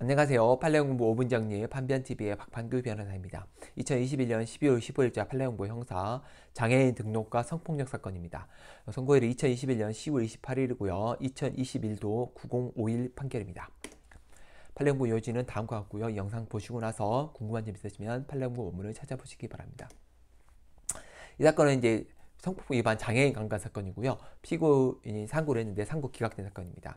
안녕하세요. 판례연부 5분정리 판변TV의 박판규 변호사입니다. 2021년 12월 15일자 판례연구 형사 장애인 등록과 성폭력 사건입니다. 선고일은 2021년 10월 28일이고요. 2021도 9051 판결입니다. 판례연구 요지는 다음과 같고요. 영상 보시고 나서 궁금한 점 있으시면 판례연구 원문을 찾아보시기 바랍니다. 이 사건은 이제 성폭력 위반 장애인 강간 사건이고요. 피고인이 상고를 했는데 상고 기각된 사건입니다.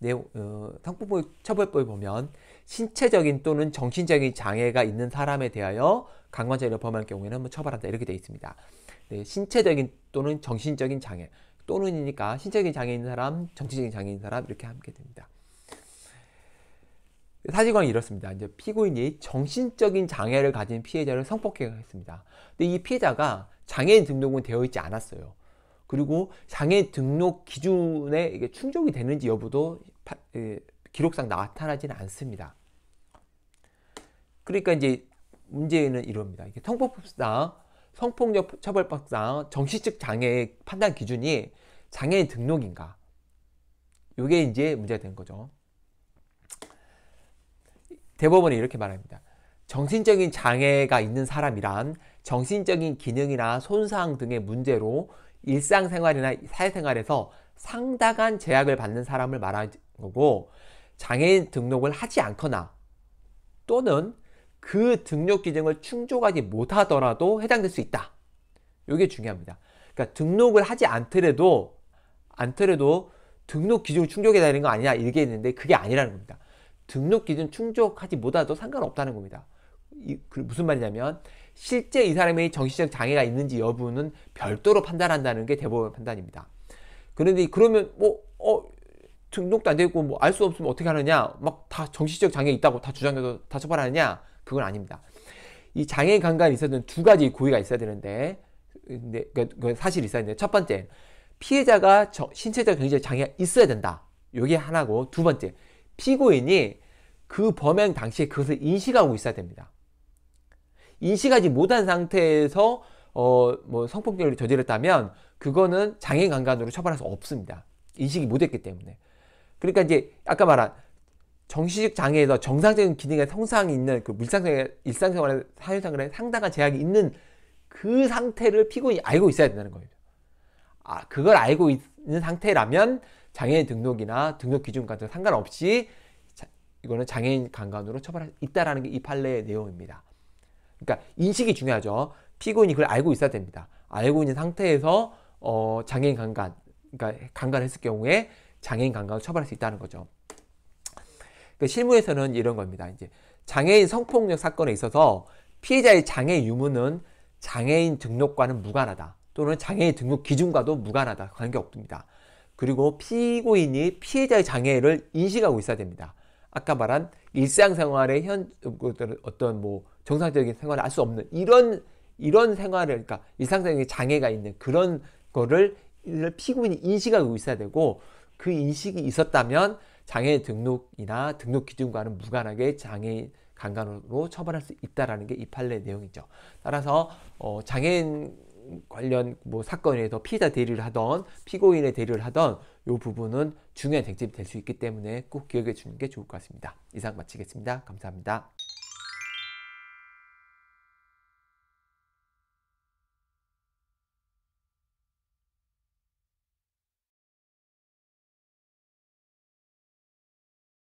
내용, 어, 상법처벌법에 보면 신체적인 또는 정신적인 장애가 있는 사람에 대하여 강간죄를 범할 경우에는 뭐 처벌한다 이렇게 되어 있습니다. 네, 신체적인 또는 정신적인 장애 또는이니까 신체적인 장애 있는 사람, 정신적인 장애 있는 사람 이렇게 함께 됩니다. 사실관이 이렇습니다. 이제 피고인이 정신적인 장애를 가진 피해자를 성폭행했습니다. 근데 이 피해자가 장애인 등록은 되어 있지 않았어요. 그리고 장애 등록 기준에 이게 충족이 되는지 여부도 파, 에, 예, 기록상 나타나지는 않습니다. 그러니까 이제 문제는 이럽니다. 이게 성폭법상 성폭력 처벌법상 정신적 장애 판단 기준이 장애 등록인가? 이게 이제 문제가 된 거죠. 대법원이 이렇게 말합니다. 정신적인 장애가 있는 사람이란 정신적인 기능이나 손상 등의 문제로 일상생활이나 사회생활에서 상당한 제약을 받는 사람을 말하는 거고 장애인 등록을 하지 않거나 또는 그 등록 기능을 충족하지 못하더라도 해당될 수 있다. 이게 중요합니다. 그러니까 등록을 하지 않더라도 않더라도 등록 기준을 충족해야 되는 거 아니냐 이게 있는데 그게 아니라는 겁니다. 등록 기준 충족하지 못하도 상관없다는 겁니다. 그 무슨 말이냐면 실제 이 사람이 정신적 장애가 있는지 여부는 별도로 판단한다는 게 대법원 판단입니다. 그런데 그러면 뭐 어, 등록도 안 되고 뭐 알 수 없으면 어떻게 하느냐 막 다 정신적 장애 있다고 다 주장해도 다 처벌하느냐 그건 아닙니다. 이 장애 강간에 있어서는 두 가지 고의가 있어야 되는데 근데 그건 사실 있어야 되는데 첫 번째 피해자가 저, 신체적 정신적 장애가 있어야 된다. 요게 하나고 두 번째 피고인이 그 범행 당시에 그것을 인식하고 있어야 됩니다. 인식하지 못한 상태에서 어, 뭐 성폭력을 저질렀다면 그거는 장애인 강간으로 처벌할 수 없습니다. 인식이 못했기 때문에. 그러니까 이제 아까 말한 정신적 장애에서 정상적인 기능의 성상이 있는 그물상생활 일상생활의 사회생활에 상당한 제약이 있는 그 상태를 피고인이 알고 있어야 된다는 거예요. 아, 그걸 알고 있는 상태라면 장애인 등록이나 등록 기준 같은 상관없이 자, 이거는 장애인 강간으로 처벌할 수 있다라는 게 이 판례의 내용입니다. 그러니까 인식이 중요하죠. 피고인이 그걸 알고 있어야 됩니다. 알고 있는 상태에서 어, 장애인 강간, 그러니까 강간했을 경우에 장애인 강간을 처벌할 수 있다는 거죠. 그니까 실무에서는 이런 겁니다. 이제 장애인 성폭력 사건에 있어서 피해자의 장애 유무는 장애인 등록과는 무관하다. 또는 장애인 등록 기준과도 무관하다. 관계 없습니다. 그리고 피고인이 피해자의 장애를 인식하고 있어야 됩니다. 아까 말한 일상생활의 현 그 어떤 뭐 정상적인 생활을 할 수 없는 이런 이런 생활을 그러니까 일상적인 장애가 있는 그런 거를 피고인이 인식하고 있어야 되고 그 인식이 있었다면 장애 등록이나 등록 기준과는 무관하게 장애인 강간으로 처벌할 수 있다라는 게 이 판례 내용이죠. 따라서 어, 장애인 관련 뭐 사건에서 피해자 대리를 하던 피고인의 대리를 하던 요 부분은 중요한 쟁점이 될 수 있기 때문에 꼭 기억해 주는 게 좋을 것 같습니다. 이상 마치겠습니다. 감사합니다.